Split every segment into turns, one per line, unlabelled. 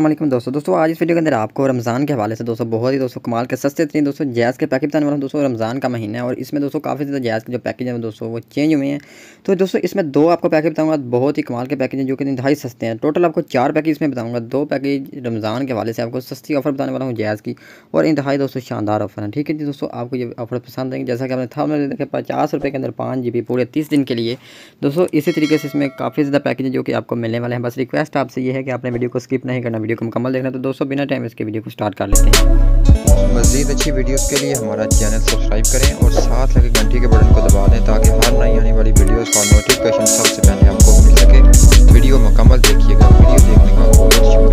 अल्लाम दोस्तों दोस्तों आज इस वीडियो के अंदर आपको रमज़ान के हवाले से दोस्तों बहुत ही दोस्तों कमाल के सस्ते तरीन दोस्तों जैज़ के पैकेज बताने वाला हूँ दोस्तों रमज़ान का महीना है और इसमें दोस्तों काफ़ी ज़्यादा जैस के जो पैकेज हैं दोस्तों वो चेंज हुए हैं तो दोस्तों इसमें दो आपको पैकेज बताऊँगा बहुत ही कमाल के पैकेज हैं जो कि इंतहाई सस्ते हैं टोटल आपको चार पैकेज इसमें बताऊँगा दो पैकेज रमज़ान के हवाले से आपको सस्ती ऑफर बताने वाला हूँ जैज़ की और इंतहाई दोस्तों शानदार ऑफर है ठीक है जी दोस्तों आपको ये ऑफर पसंद आएंगे जैसा कि आपने था देखा पचास रुपये के अंदर पाँच जी बी पूरे तीस दिन के लिए दोस्तों इसी तरीके से इसमें काफ़ी ज़्यादा पैकेज जो कि आपको मिलने वाले हैं बस रिक्वेस्ट आपसे ये है कि आपने वीडियो को स्किप नहीं करना वीडियो को मुकम्मल देखना तो दोस्तों बिना टाइम इसके वीडियो को स्टार्ट कर लेते हैं मजीद अच्छी वीडियोस के लिए हमारा चैनल सब्सक्राइब करें और साथ लगे घंटी के बटन को दबा दें ताकि हर नई आने वाली वीडियोस का नोटिफिकेशन सबसे पहले आपको मिल सके वीडियो मुकम्मल देखिएगा वीडियो देखने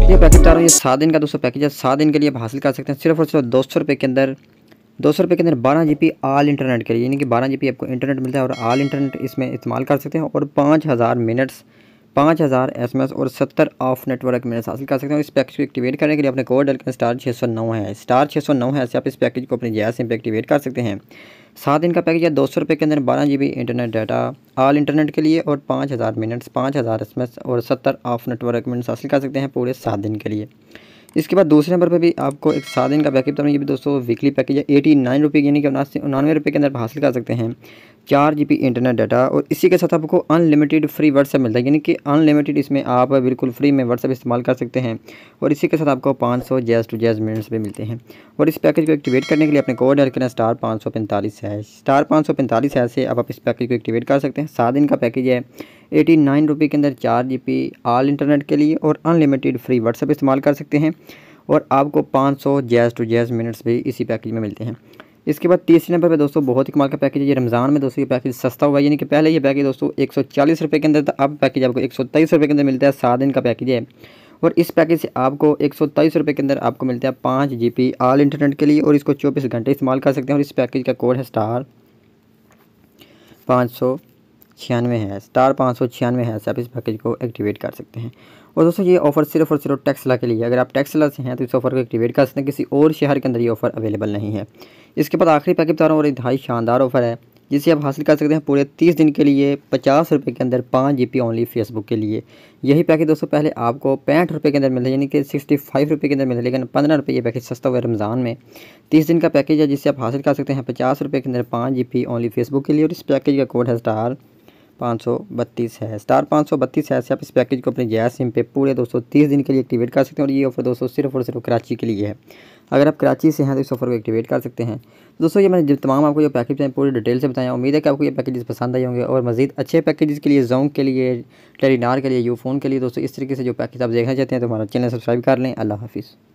का ये पैकेज चाह रहा हूँ ये सात दिन का दोस्तों पैकेज है सात दिन के लिए आप हासिल कर सकते हैं सिर्फ और सिर्फ दो सौ रुपये के अंदर दो सौ रुपये के अंदर बारह जी आल इंटरनेट के लिए यानी कि बारह जी आपको इंटरनेट मिलता है और आल इंटरनेट इसमें इस्तेमाल कर सकते हैं और पाँच हज़ार मिनट्स पाँच हज़ार एस एम एस और सत्तर ऑफ नेटवर्क मिनट्स हासिल कर सकते हैं इस पैकेज को एक्टिवेट करने के लिए अपने कोड डल स्टार छः सौ नौ है स्टार छः सौ नौ है ऐसे आप इस पैकेज को अपने जया सिम पे एक्टिवेट कर सकते हैं सात दिन का पैकेज है दो सौ रुपये के अंदर बारह G B internet data all internet के लिए और पाँच हज़ार मिनट्स पाँच हज़ार एस एम एस और सत्तर ऑफ नेटवर्क मिनट्स हासिल कर सकते हैं पूरे सात दिन के लिए इसके बाद दूसरे नंबर पर भी आपको एक सात दिन का पैकेज तो ये भी दोस्तों वीकली पैकेज है एटी नाइन रुपये यानी कि उनासी उनानवे रुपये के अंदर हासिल कर सकते हैं चार जी इंटरनेट डाटा और इसी के साथ आपको अनलिमिटेड फ्री व्हाट्सएप मिलता है यानी कि अनलिमिटेड इसमें आप बिल्कुल फ्री में व्हाट्सएप इस्तेमाल कर सकते हैं और इसी के साथ आपको 500 सौ जैस टू जैस मिनट्स भी मिलते हैं और इस पैकेज को एक्टिवेट करने के लिए अपने कोड डाल करना स्टार पाँच सौ पैंतालीस है स्टार पाँच सौ पैंतालीस है से आप इस पैकेज को एक्टिवेट कर सकते हैं सात दिन का पैकेज है एटी नाइन रुपये के अंदर चार जी बी ऑल इंटरनेट के लिए और अनलिमिटेड फ्री व्हाट्सएप इस्तेमाल कर सकते हैं और आपको पाँच सौ जैस टू जैस मिनट्स भी इसी पैकेज में मिलते हैं इसके बाद तीसरे नंबर पे दोस्तों बहुत ही कमाल का पैकेज है ये रमज़ान में दोस्तों ये पैकेज सस्ता हुआ है यानी कि पहले ये पैकेज दोस्तों एक सौ चालीस रुपये के अंदर था अब पैकेज आपको एक सौ तेईस रुपये के अंदर मिलता है सात दिन का पैकेज है और इस पैकेज से आपको एक सौ तेईस रुपये के अंदर आपको मिलता है पाँच जी पी ऑल इंटरनेट के लिए और इसको चौबीस घंटे इस्तेमाल कर सकते हैं और इस पैकेज का कोड है स्टार पाँच सौ छियानवे है स्टार पाँच सौ छियानवे है से आप इस पैकेज को एक्टिवेट कर सकते हैं और दोस्तों ये ऑफर सिर्फ और सिर्फ टैक्सला के लिए अगर आप टैक्सला से हैं तो इस ऑफर को एक्टिवेट कर सकते हैं किसी और शहर के अंदर ये ऑफर अवेलेबल नहीं है इसके बाद आखिरी पैकेज बता रहा हूँ और इतहाई शानदार ऑफर है जिसे आप हासिल कर सकते हैं पूरे तीस दिन के लिए पचास रुपये के अंदर पाँच जी ओनली फेसबुक के लिए यही पैकेज दोस्तों पहले आपको पैंठ रुपये के अंदर मिलता है यानी कि सिक्सटी फाइव रुपये के अंदर मिलता है लेकिन पंद्रह रुपये ये पैकेज सस्ता हुआ है रमज़ान में तीस दिन का पैकेज है जिसे आप हासिल कर सकते हैं पचास रुपये के अंदर पाँच जी ओनली फेसबुक के लिए और इस पैकेज का कोड है स्टार पाँच सौ बत्तीस है स्टार पाँच सौ बत्तीस है से आप इस पैकेज को अपने गैस सिम पे पूरे दो सौ तीस दिन के लिए एक्टिवेट कर सकते हैं और ये ऑफर दोस्तों सिर्फ और सिर्फ कराची के लिए है अगर आप कराची से हैं तो इस ऑफर को एक्टिवेट कर सकते हैं तो दोस्तों ये मैंने जब तमाम आपको जो पैकेज हैं पूरी डिटेल से बताया उम्मीद है कि आपको ये पैकेजेस पसंद आए होंगे और मजीद अच्छे पैकेजेस के लिए जोंग के लिए टेलीनार के लिए यूफोन के लिए दोस्तों इस तरीके से जो पैकेज आप देखना चाहते हैं तो हमारा चैनल सब्सक्राइब कर लें अल्लाह हाफिज़